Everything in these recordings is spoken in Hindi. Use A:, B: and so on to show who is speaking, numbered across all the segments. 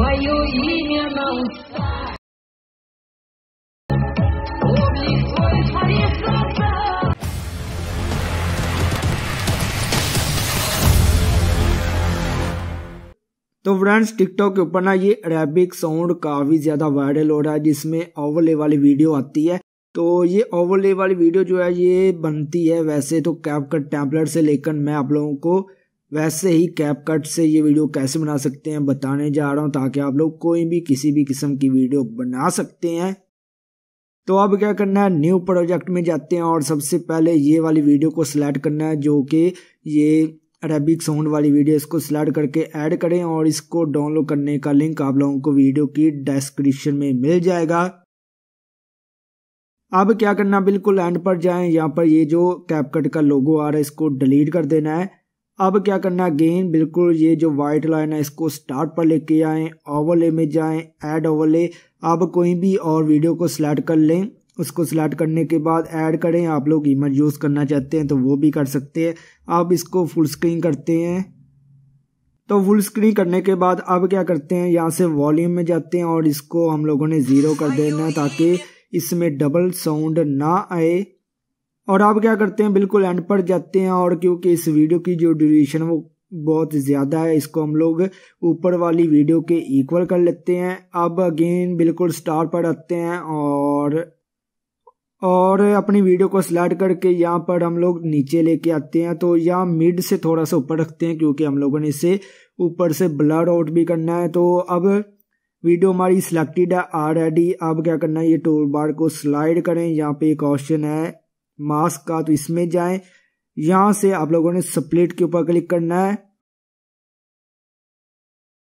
A: Твое имя на तो फ्रेंड्स टिकटॉक के ऊपर ना ये अरेबिक साउंड काफ़ी ज़्यादा वायरल हो रहा है जिसमें ओवरले वाली वीडियो आती है तो ये ओवरले वाली वीडियो जो है ये बनती है वैसे तो कैप कट टैंपलेट से लेकर मैं आप लोगों को वैसे ही कैप कट से ये वीडियो कैसे बना सकते हैं बताने जा रहा हूँ ताकि आप लोग कोई भी किसी भी किस्म की वीडियो बना सकते हैं तो अब क्या करना है न्यू प्रोजेक्ट में जाते हैं और सबसे पहले ये वाली वीडियो को सिलेक्ट करना है जो कि ये अरेबिक साउंड वाली वीडियो इसको सिलेक्ट करके ऐड करें और इसको डाउनलोड करने का लिंक आप लोगों को वीडियो की डिस्क्रिप्शन में मिल जाएगा अब क्या करना बिल्कुल एंड पर जाएं यहाँ पर ये जो कैपकट का लोगो आ रहा है इसको डिलीट कर देना है अब क्या करना गेंद बिल्कुल ये जो वाइट लाइन है इसको स्टार्ट पर लेके आए ओवरले में जाएँ ऐड ओवरले अब कोई भी और वीडियो को सिलेक्ट कर लें उसको सिलेक्ट करने के बाद ऐड करें आप लोग इमर यूज़ करना चाहते हैं तो वो भी कर सकते हैं अब इसको फुल स्क्रीन करते हैं तो फुल स्क्रीन करने के बाद अब क्या करते हैं यहाँ से वॉल्यूम में जाते हैं और इसको हम लोगों ने ज़ीरो कर देना है ताकि इसमें डबल साउंड ना आए और आप क्या करते हैं बिल्कुल एंड पर जाते हैं और क्योंकि इस वीडियो की जो ड्यूरेशन वो बहुत ज़्यादा है इसको हम लोग ऊपर वाली वीडियो के इक्वल कर लेते हैं अब अगेन बिल्कुल स्टार पर आते हैं और और अपनी वीडियो को स्लाइड करके यहाँ पर हम लोग नीचे लेके आते हैं तो यहाँ मिड से थोड़ा सा ऊपर रखते हैं क्योंकि हम लोगों ने इसे ऊपर से ब्लर आउट भी करना है तो अब वीडियो हमारी सिलेक्टेड है एडी अब क्या करना है ये टूल बार को स्लाइड करें यहाँ पे एक ऑप्शन है मास्क का तो इसमें जाए यहां से आप लोगों ने सप्लेट के ऊपर क्लिक करना है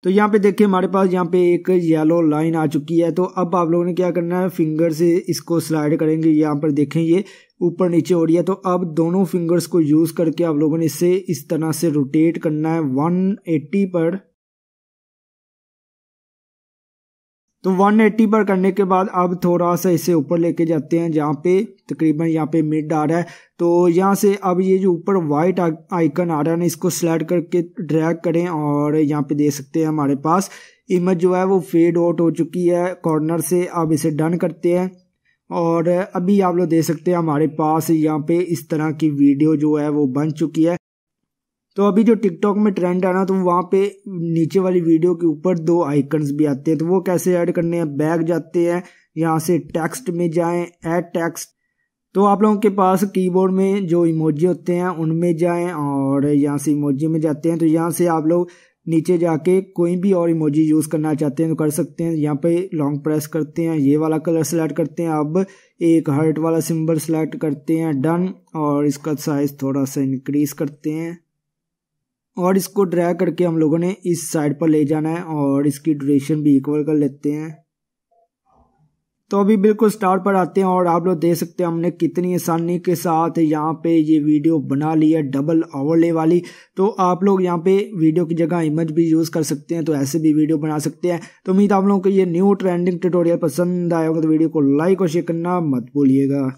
A: तो यहाँ पे देखिए हमारे पास यहाँ पे एक येलो लाइन आ चुकी है तो अब आप लोगों ने क्या करना है फिंगर से इसको स्लाइड करेंगे यहाँ पर देखें ये ऊपर नीचे हो रही है तो अब दोनों फिंगर्स को यूज़ करके आप लोगों ने इसे इस तरह से रोटेट करना है 180 पर तो 180 पर करने के बाद अब थोड़ा सा इसे ऊपर लेके जाते हैं जहाँ पे तकरीबन यहाँ पे मिड आ रहा है तो यहाँ से अब ये जो ऊपर वाइट आइकन आ रहा है ना इसको स्लाइड करके ड्रैग करें और यहाँ पे देख सकते हैं हमारे पास इमेज जो है वो फेड आउट हो चुकी है कॉर्नर से अब इसे डन करते हैं और अभी आप लोग देख सकते हैं हमारे पास यहाँ पे इस तरह की वीडियो जो है वो बन चुकी है तो अभी जो टिकटॉक में ट्रेंड आना तो वहाँ पे नीचे वाली वीडियो के ऊपर दो आइकन्स भी आते हैं तो वो कैसे ऐड करने हैं बैग जाते हैं यहाँ से टेक्स्ट में जाएं ऐड टेक्स्ट तो आप लोगों के पास कीबोर्ड में जो इमोजी होते हैं उनमें जाएं और यहाँ से इमोजी में जाते हैं तो यहाँ से आप लोग नीचे जाके कोई भी और इमोजी यूज़ करना चाहते हैं तो कर सकते हैं यहाँ पे लॉन्ग प्रेस करते हैं ये वाला कलर सेलेक्ट करते हैं अब एक हर्ट वाला सिंबल सेलेक्ट करते हैं डन और इसका साइज़ थोड़ा सा इंक्रीज़ करते हैं और इसको ड्रैग करके हम लोगों ने इस साइड पर ले जाना है और इसकी ड्यूरेशन भी इक्वल कर लेते हैं तो अभी बिल्कुल स्टार्ट पर आते हैं और आप लोग देख सकते हैं हमने कितनी आसानी के साथ यहाँ पे ये वीडियो बना ली है डबल ओवरले वाली तो आप लोग यहाँ पे वीडियो की जगह इमेज भी यूज़ कर सकते हैं तो ऐसे भी वीडियो बना सकते हैं तो उम्मीद आप लोगों को ये न्यू ट्रेंडिंग ट्यूटोरियल पसंद आया होगा तो वीडियो को लाइक और शेयर करना मत भूलिएगा